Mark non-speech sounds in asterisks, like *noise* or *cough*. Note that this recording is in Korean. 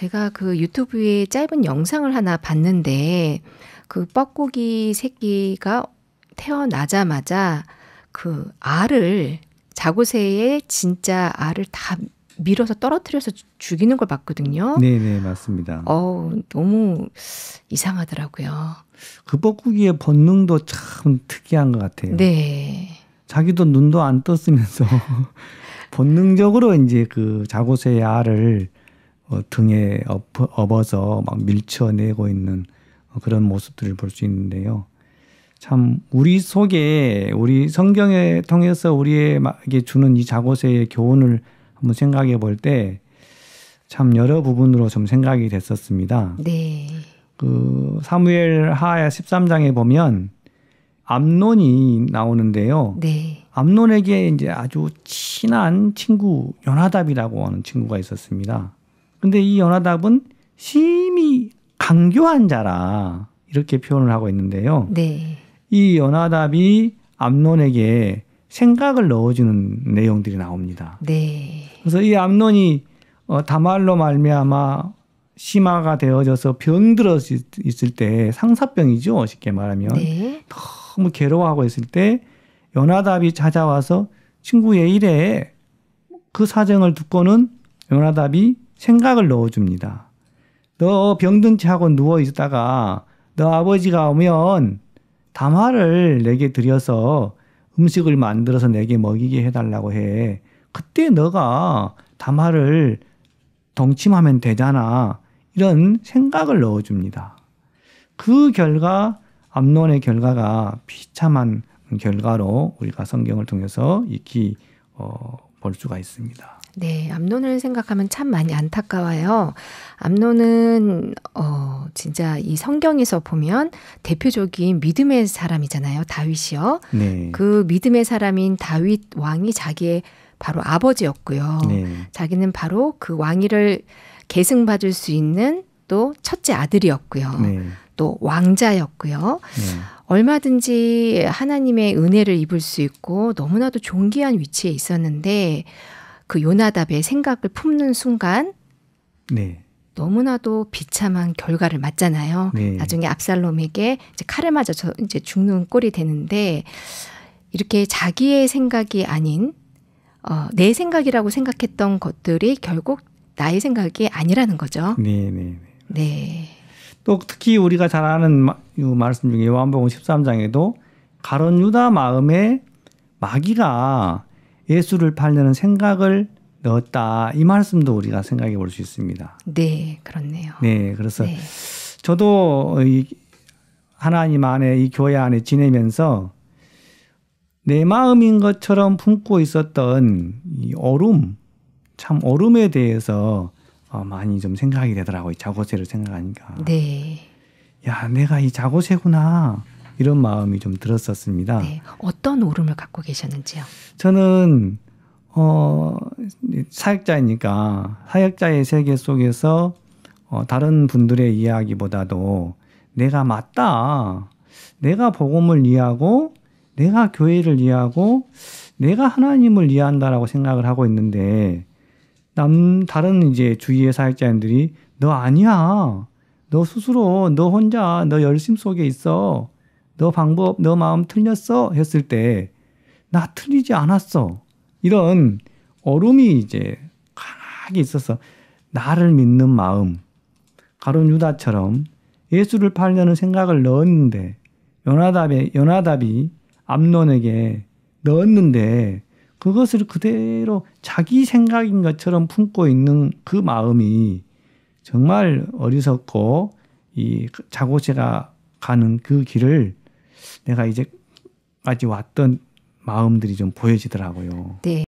제가 그 유튜브에 짧은 영상을 하나 봤는데 그 뻐꾸기 새끼가 태어나자마자 그 알을 자구새의 진짜 알을 다 밀어서 떨어뜨려서 죽이는 걸 봤거든요. 네, 네, 맞습니다. 어, 너무 이상하더라고요. 그 뻐꾸기의 본능도 참 특이한 것 같아요. 네. 자기도 눈도 안 떴으면서 *laughs* 본능적으로 이제 그자구새의 알을 어, 등에 엎어, 업어서 막 밀쳐내고 있는 어, 그런 모습들을 볼 수 있는데요. 참 우리 속에 우리 성경에 통해서 우리에게 주는 이 자고세의 교훈을 한번 생각해 볼 때 참 여러 부분으로 좀 생각이 됐었습니다. 네. 그 사무엘 하야 13장에 보면 암론이 나오는데요. 네. 암론에게 이제 아주 친한 친구 연하답이라고 하는 친구가 있었습니다. 근데 이 연화답은 심히 강교한 자라 이렇게 표현을 하고 있는데요. 네. 이 연화답이 암론에게 생각을 넣어주는 내용들이 나옵니다. 네. 그래서 이 암론이 어, 다말로 말미암아 심화가 되어져서 병들어 있을 때 상사병이죠 쉽게 말하면 네. 너무 괴로워하고 있을 때연화답이 찾아와서 친구의 일에 그 사정을 듣고는 연화답이 생각을 넣어줍니다. 너 병든 채하고 누워 있다가 너 아버지가 오면 담화를 내게 드려서 음식을 만들어서 내게 먹이게 해달라고 해. 그때 너가 담화를 동침하면 되잖아. 이런 생각을 넣어줍니다. 그 결과, 암론의 결과가 비참한 결과로 우리가 성경을 통해서 익히 어, 볼 수가 있습니다. 네, 암론을 생각하면 참 많이 안타까워요. 암론은 어 진짜 이 성경에서 보면 대표적인 믿음의 사람이잖아요, 다윗이요. 네. 그 믿음의 사람인 다윗 왕이 자기의 바로 아버지였고요. 네. 자기는 바로 그 왕위를 계승받을 수 있는 또 첫째 아들이었고요. 네. 또 왕자였고요. 네. 얼마든지 하나님의 은혜를 입을 수 있고 너무나도 존귀한 위치에 있었는데 그 요나답의 생각을 품는 순간 네. 너무나도 비참한 결과를 맞잖아요. 네. 나중에 압살롬에게 이제 칼을 맞아서 이제 죽는 꼴이 되는데 이렇게 자기의 생각이 아닌 어, 내 생각이라고 생각했던 것들이 결국 나의 생각이 아니라는 거죠. 네, 네. 네. 네. 또 특히 우리가 잘 아는 말씀 중에 요한복음 13장에도 가론 유다 마음에 마귀가 예수를 팔려는 생각을 넣었다. 이 말씀도 우리가 생각해 볼 수 있습니다. 네, 그렇네요. 네, 그래서 네. 저도 이 하나님 안에 이 교회 안에 지내면서 내 마음인 것처럼 품고 있었던 이 얼음, 참 얼음에 대해서 어, 많이 좀 생각이 되더라고요. 자고새를 생각하니까. 네. 야, 내가 이 자고새구나. 이런 마음이 좀 들었었습니다. 네. 어떤 오름을 갖고 계셨는지요? 저는 어, 사역자이니까 사역자의 세계 속에서 어, 다른 분들의 이야기보다도 내가 맞다. 내가 복음을 이해하고 내가 교회를 이해하고 내가 하나님을 이해한다라고 생각을 하고 있는데 남 다른 이제 주위의 사역자님들이 너 아니야. 너 스스로 너 혼자 너 열심 속에 있어. 너 방법 너 마음 틀렸어 했을 때 나 틀리지 않았어. 이런 얼음이 이제 강하게 있어서 나를 믿는 마음. 가론 유다처럼 예수를 팔려는 생각을 넣었는데 연하답에 연하답이 암론에게 넣었는데 그것을 그대로 자기 생각인 것처럼 품고 있는 그 마음이 정말 어리석고 이 자고제가 가는 그 길을 내가 이제까지 왔던 마음들이 좀 보여지더라고요. 네.